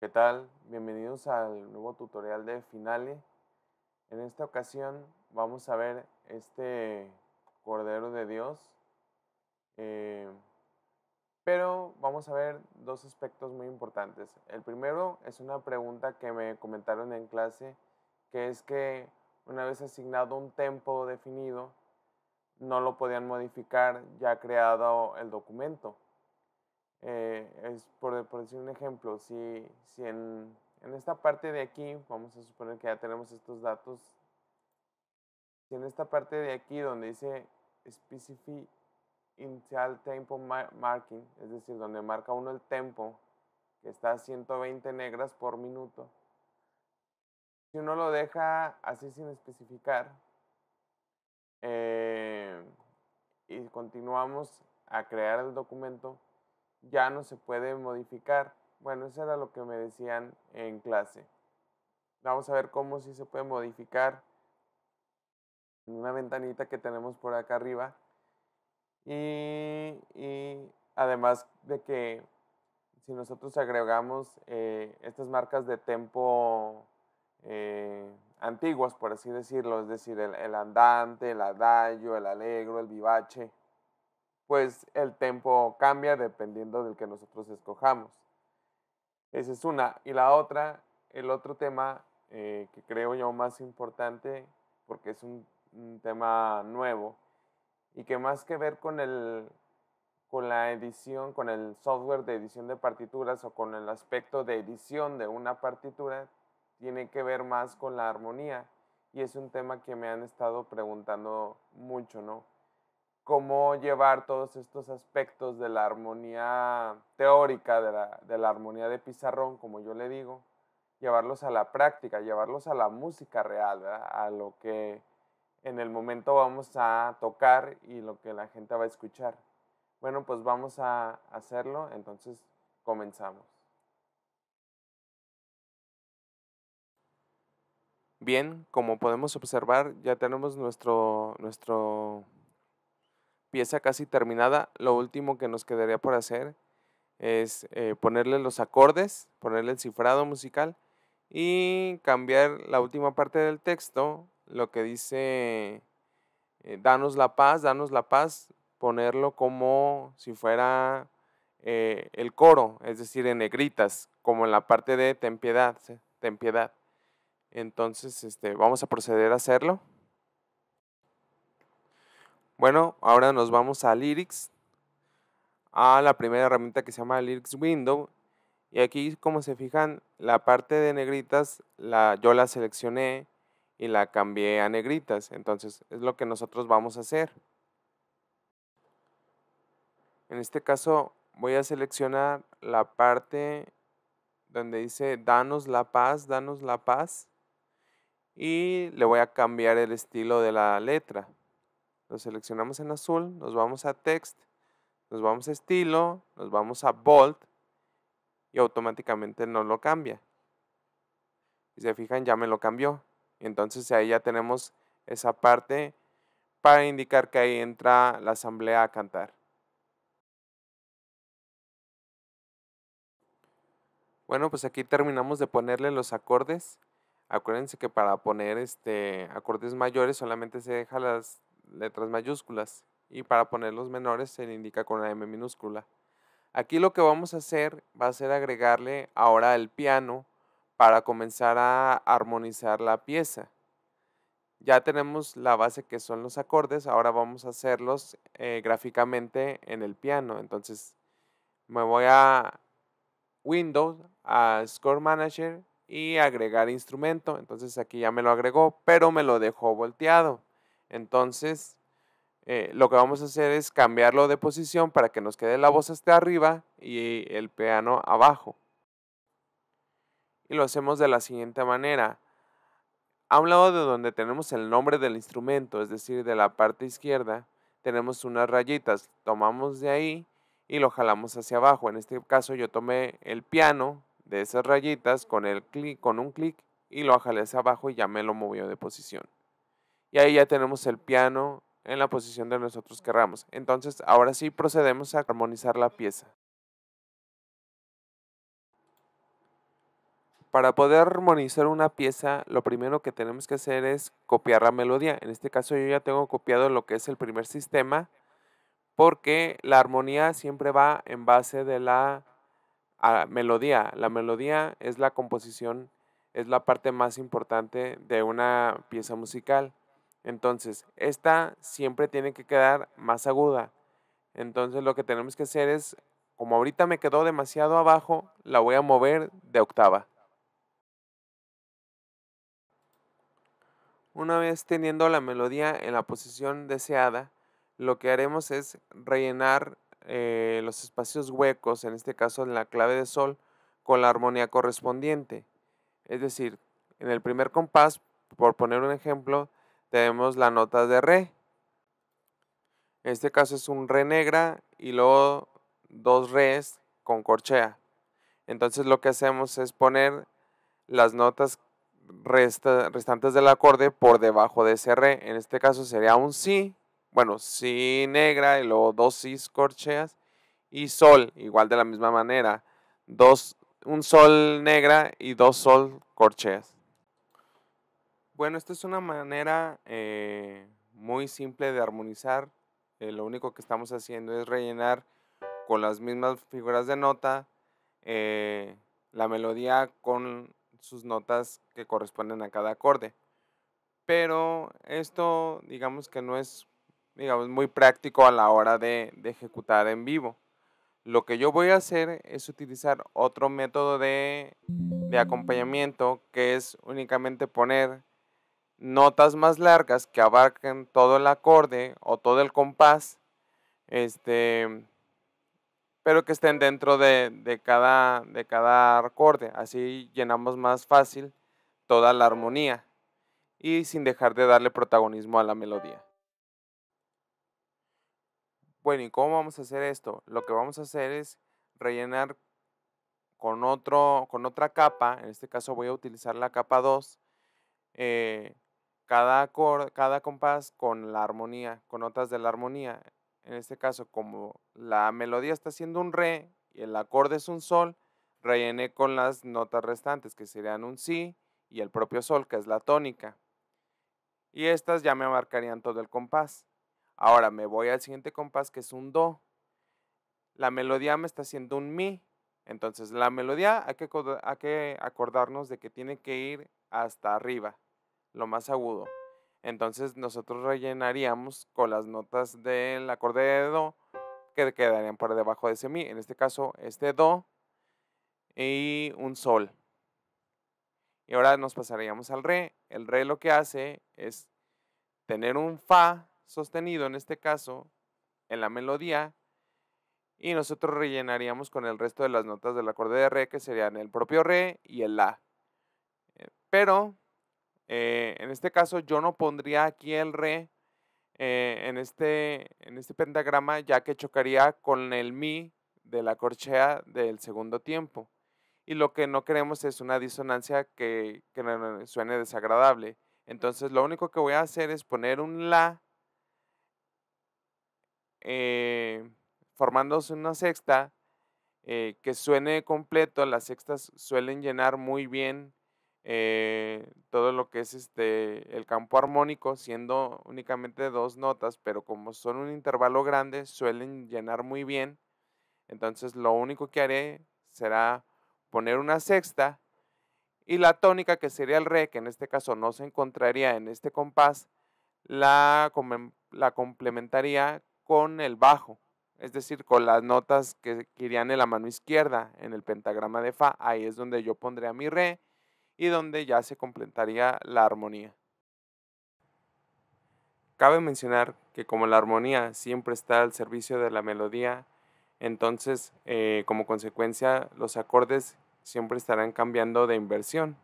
¿Qué tal? Bienvenidos al nuevo tutorial de Finale. En esta ocasión vamos a ver este Cordero de Dios, eh, pero vamos a ver dos aspectos muy importantes. El primero es una pregunta que me comentaron en clase, que es que una vez asignado un tempo definido, no lo podían modificar ya creado el documento. Eh, es por, por, decir un ejemplo, si, si en, en, esta parte de aquí, vamos a suponer que ya tenemos estos datos, si en esta parte de aquí donde dice Specific Initial Tempo Marking, es decir, donde marca uno el tempo, que está a 120 negras por minuto, si uno lo deja así sin especificar, eh, y continuamos a crear el documento, ya no se puede modificar. Bueno, eso era lo que me decían en clase. Vamos a ver cómo si se puede modificar en una ventanita que tenemos por acá arriba. Y, además de que si nosotros agregamos eh, estas marcas de tempo eh, antiguas, por así decirlo, es decir, el, andante, el adagio, el alegro, el vivache, pues el tempo cambia dependiendo del que nosotros escojamos. Esa es una. Y la otra, el otro tema eh, que creo yo más importante, porque es un, tema nuevo y que más que ver con, el, con la edición, con el software de edición de partituras o con el aspecto de edición de una partitura, tiene que ver más con la armonía. Y es un tema que me han estado preguntando mucho, ¿no? cómo llevar todos estos aspectos de la armonía teórica, de la, de la armonía de pizarrón, como yo le digo, llevarlos a la práctica, llevarlos a la música real, ¿verdad? a lo que en el momento vamos a tocar y lo que la gente va a escuchar. Bueno, pues vamos a hacerlo, entonces comenzamos. Bien, como podemos observar, ya tenemos nuestro, nuestro pieza casi terminada. Lo último que nos quedaría por hacer es eh, ponerle los acordes, ponerle el cifrado musical y cambiar la última parte del texto, lo que dice eh, danos la paz, danos la paz, ponerlo como si fuera eh, el coro, es decir, en negritas, como en la parte de ten piedad, ten piedad. Entonces, este, vamos a proceder a hacerlo. Bueno, ahora nos vamos a Lyrics, a la primera herramienta que se llama Lyrics Window. Y aquí, como se fijan, la parte de negritas la, yo la seleccioné y la cambié a negritas. Entonces, es lo que nosotros vamos a hacer. En este caso, voy a seleccionar la parte donde dice danos la paz, danos la paz. Y le voy a cambiar el estilo de la letra lo seleccionamos en azul, nos vamos a text, nos vamos a estilo, nos vamos a bold y automáticamente nos lo cambia. Y se fijan, ya me lo cambió. Entonces ahí ya tenemos esa parte para indicar que ahí entra la asamblea a cantar. Bueno, pues aquí terminamos de ponerle los acordes. Acuérdense que para poner este, acordes mayores solamente se deja las letras mayúsculas y para poner los menores se le indica con la M minúscula. Aquí lo que vamos a hacer va a ser agregarle ahora el piano para comenzar a armonizar la pieza. Ya tenemos la base que son los acordes, ahora vamos a hacerlos eh, gráficamente en el piano. Entonces me voy a Windows, a Score Manager y agregar instrumento. Entonces aquí ya me lo agregó, pero me lo dejó volteado. Entonces, eh, lo que vamos a hacer es cambiarlo de posición para que nos quede la voz hasta arriba y el piano abajo. Y lo hacemos de la siguiente manera. A un lado de donde tenemos el nombre del instrumento, es decir, de la parte izquierda, tenemos unas rayitas. Tomamos de ahí y lo jalamos hacia abajo. En este caso yo tomé el piano de esas rayitas con, con un clic y lo jalé hacia abajo y ya me lo movió de posición y ahí ya tenemos el piano en la posición de nosotros querramos. Entonces, ahora sí procedemos a armonizar la pieza. Para poder armonizar una pieza, lo primero que tenemos que hacer es copiar la melodía. En este caso yo ya tengo copiado lo que es el primer sistema, porque la armonía siempre va en base de la melodía. La melodía es la composición, es la parte más importante de una pieza musical. Entonces, esta siempre tiene que quedar más aguda. Entonces, lo que tenemos que hacer es, como ahorita me quedó demasiado abajo, la voy a mover de octava. Una vez teniendo la melodía en la posición deseada, lo que haremos es rellenar eh, los espacios huecos, en este caso en la clave de sol, con la armonía correspondiente. Es decir, en el primer compás, por poner un ejemplo, tenemos la nota de re. En este caso es un re negra y luego dos res con corchea. Entonces lo que hacemos es poner las notas restantes del acorde por debajo de ese re. En este caso sería un si, bueno, si negra y luego dos si corcheas y sol, igual de la misma manera. Dos, un sol negra y dos sol corcheas. Bueno, esta es una manera eh, muy simple de armonizar. Eh, lo único que estamos haciendo es rellenar con las mismas figuras de nota eh, la melodía con sus notas que corresponden a cada acorde. Pero esto, digamos que no es digamos, muy práctico a la hora de, ejecutar en vivo. Lo que yo voy a hacer es utilizar otro método de acompañamiento que es únicamente poner notas más largas que abarquen todo el acorde o todo el compás, este, pero que estén dentro de, de, cada, de cada acorde. Así llenamos más fácil toda la armonía y sin dejar de darle protagonismo a la melodía. Bueno, ¿y cómo vamos a hacer esto? Lo que vamos a hacer es rellenar con, otro, con otra capa, en este caso voy a utilizar la capa 2, cada, cada compás con la armonía, con notas de la armonía. En este caso, como la melodía está siendo un re y el acorde es un sol, rellené con las notas restantes, que serían un si y el propio sol, que es la tónica. Y estas ya me marcarían todo el compás. Ahora me voy al siguiente compás, que es un do. La melodía me está haciendo un mi. Entonces, la melodía hay que acordarnos de que tiene que ir hasta arriba lo más agudo. Entonces nosotros rellenaríamos con las notas del acorde de Do que quedarían por debajo de ese Mi. En este caso, este Do y un Sol. Y ahora nos pasaríamos al Re. El Re lo que hace es tener un Fa sostenido, en este caso, en la melodía. Y nosotros rellenaríamos con el resto de las notas del acorde de Re, que serían el propio Re y el La. Eh, pero eh, en este caso yo no pondría aquí el re eh, en, este, en este pentagrama ya que chocaría con el mi de la corchea del segundo tiempo. Y lo que no queremos es una disonancia que, suene desagradable. Entonces lo único que voy a hacer es poner un la eh, formándose una sexta que suene completo. Las sextas suelen llenar muy bien eh, todo lo que es este, el campo armónico, siendo únicamente dos notas, pero como son un intervalo grande, suelen llenar muy bien. Entonces lo único que haré será poner una sexta y la tónica que sería el re, que en este caso no se encontraría en este compás, la, la complementaría con el bajo, es decir, con las notas que irían en la mano izquierda, en el pentagrama de Fa, ahí es donde yo pondría mi re y donde ya se completaría la armonía. Cabe mencionar que como la armonía siempre está al servicio de la melodía, entonces eh, como consecuencia los acordes siempre estarán cambiando de inversión.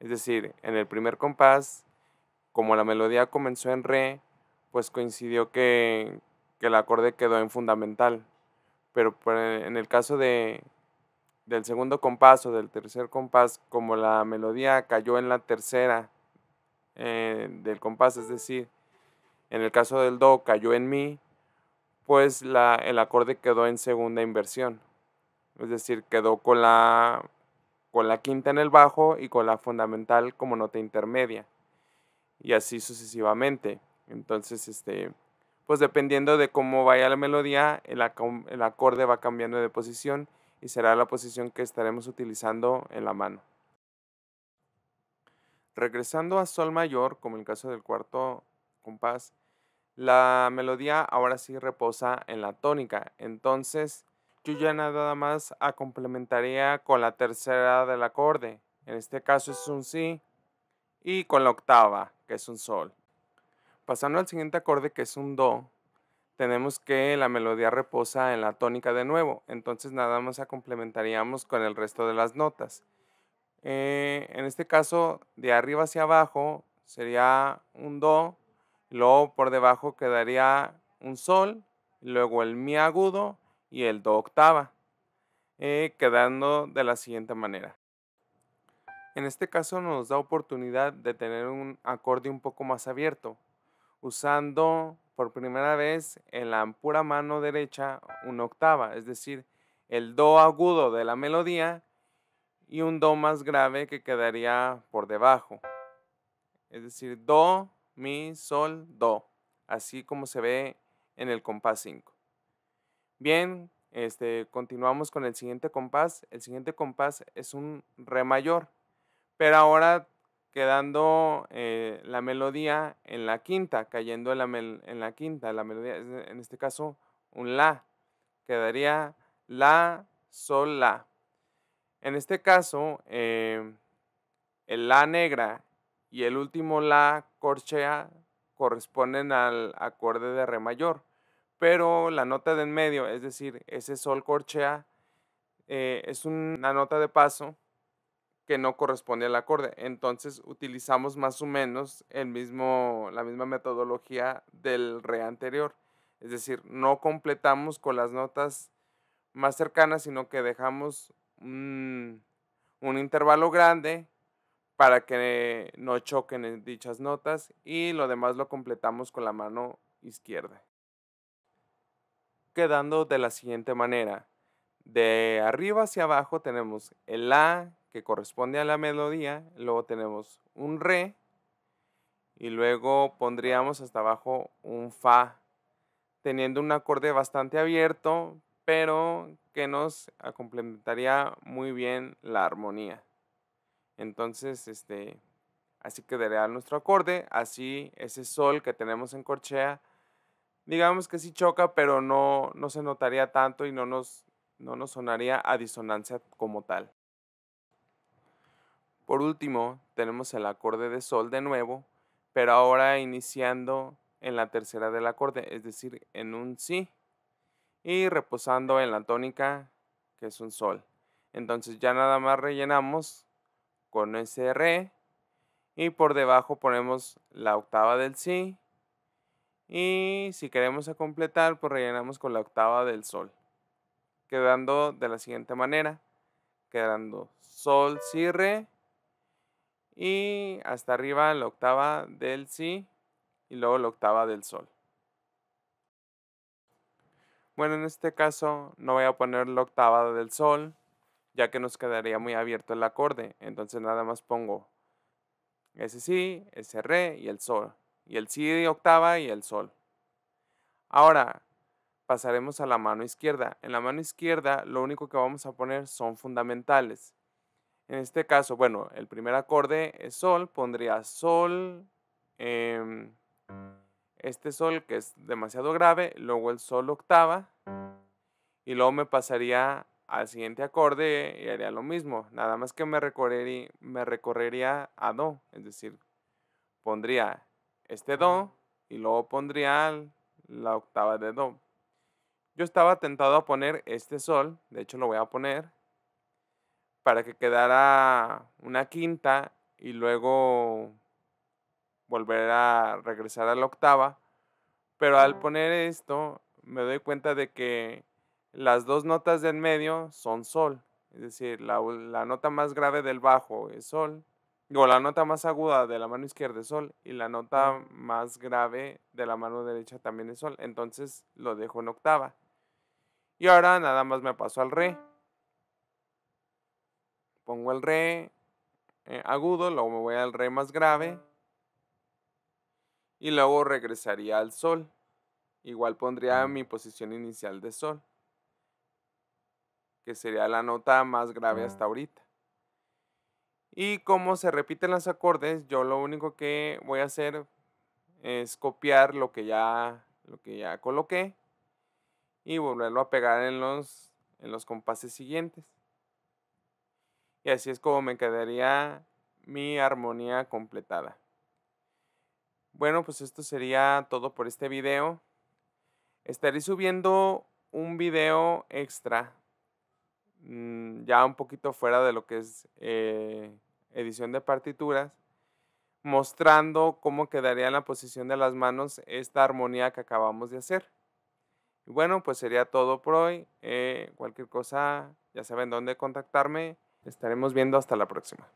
Es decir, en el primer compás, como la melodía comenzó en re, pues coincidió que, que el acorde quedó en fundamental. Pero pues, en el caso de, del segundo compás o del tercer compás, como la melodía cayó en la tercera eh, del compás, es decir, en el caso del do cayó en mi, pues la, el acorde quedó en segunda inversión. Es decir, quedó con la, con la quinta en el bajo y con la fundamental como nota intermedia. Y así sucesivamente. Entonces, este, pues dependiendo de cómo vaya la melodía, el, el acorde va cambiando de posición y será la posición que estaremos utilizando en la mano. Regresando a Sol mayor, como en el caso del cuarto compás, la melodía ahora sí reposa en la tónica. Entonces, yo ya nada más a complementaría con la tercera del acorde. En este caso es un si y con la octava, que es un sol. Pasando al siguiente acorde, que es un do, tenemos que la melodía reposa en la tónica de nuevo, entonces nada más la complementaríamos con el resto de las notas. Eh, en este caso, de arriba hacia abajo sería un do, luego por debajo quedaría un sol, luego el mi agudo y el do octava, eh, quedando de la siguiente manera. En este caso nos da oportunidad de tener un acorde un poco más abierto, usando por primera vez en la pura mano derecha una octava, es decir, el do agudo de la melodía y un do más grave que quedaría por debajo. Es decir, do, mi, sol, do, así como se ve en el compás 5. Bien, este, continuamos con el siguiente compás. El siguiente compás es un re mayor, pero ahora quedando eh, la melodía en la quinta, cayendo en la, quinta, la melodía, en este caso un la, quedaría la, sol, la. En este caso, eh, el la negra y el último la corchea corresponden al acorde de re mayor, pero la nota de en medio, es decir, ese sol corchea, eh, es una nota de paso que no corresponde al acorde. Entonces utilizamos más o menos el mismo, la misma metodología del re anterior. Es decir, no completamos con las notas más cercanas, sino que dejamos un, un intervalo grande para que no choquen dichas notas y lo demás lo completamos con la mano izquierda. Quedando de la siguiente manera. De arriba hacia abajo tenemos el A, que corresponde a la melodía, luego tenemos un re y luego pondríamos hasta abajo un fa, teniendo un acorde bastante abierto, pero que nos complementaría muy bien la armonía. Entonces, este, así quedaría nuestro acorde, así ese sol que tenemos en corchea, digamos que sí choca, pero no, no se notaría tanto y no nos, no nos sonaría a disonancia como tal. Por último, tenemos el acorde de sol de nuevo, pero ahora iniciando en la tercera del acorde, es decir, en un si y reposando en la tónica que es un sol. Entonces ya nada más rellenamos con ese re y por debajo ponemos la octava del si y si queremos completar pues rellenamos con la octava del sol. Quedando de la siguiente manera, quedando sol, si, re y hasta arriba la octava del si y luego la octava del sol. Bueno, en este caso no voy a poner la octava del sol, ya que nos quedaría muy abierto el acorde. Entonces nada más pongo ese si, ese re y el sol. Y el si de octava y el sol. Ahora pasaremos a la mano izquierda. En la mano izquierda lo único que vamos a poner son fundamentales. En este caso, bueno, el primer acorde es sol, pondría sol, em, este sol que es demasiado grave, luego el sol octava, y luego me pasaría al siguiente acorde y haría lo mismo, nada más que me recorrería, me recorrería a do, es decir, pondría este do y luego pondría la octava de do. Yo estaba tentado a poner este sol, de hecho lo voy a poner, para que quedara una quinta y luego volver a regresar a la octava. Pero al poner esto, me doy cuenta de que las dos notas en medio son sol. Es decir, la, la, nota más grave del bajo es sol. O la nota más aguda de la mano izquierda es sol. Y la nota más grave de la mano derecha también es sol. Entonces lo dejo en octava. Y ahora nada más me paso al re pongo el re eh, agudo, luego me voy al re más grave y luego regresaría al sol. Igual pondría mm. mi posición inicial de sol, que sería la nota más grave hasta mm. ahorita. Y como se repiten los acordes, yo lo único que voy a hacer es copiar lo que ya, lo que ya coloqué y volverlo a pegar en los, en los compases siguientes y así es como me quedaría mi armonía completada. Bueno, pues esto sería todo por este video. Estaré subiendo un video extra, mm, ya un poquito fuera de lo que es eh, edición de partituras, mostrando cómo quedaría en la posición de las manos esta armonía que acabamos de hacer. Y bueno, pues sería todo por hoy. Eh, cualquier cosa, ya saben dónde contactarme. Estaremos viendo hasta la próxima.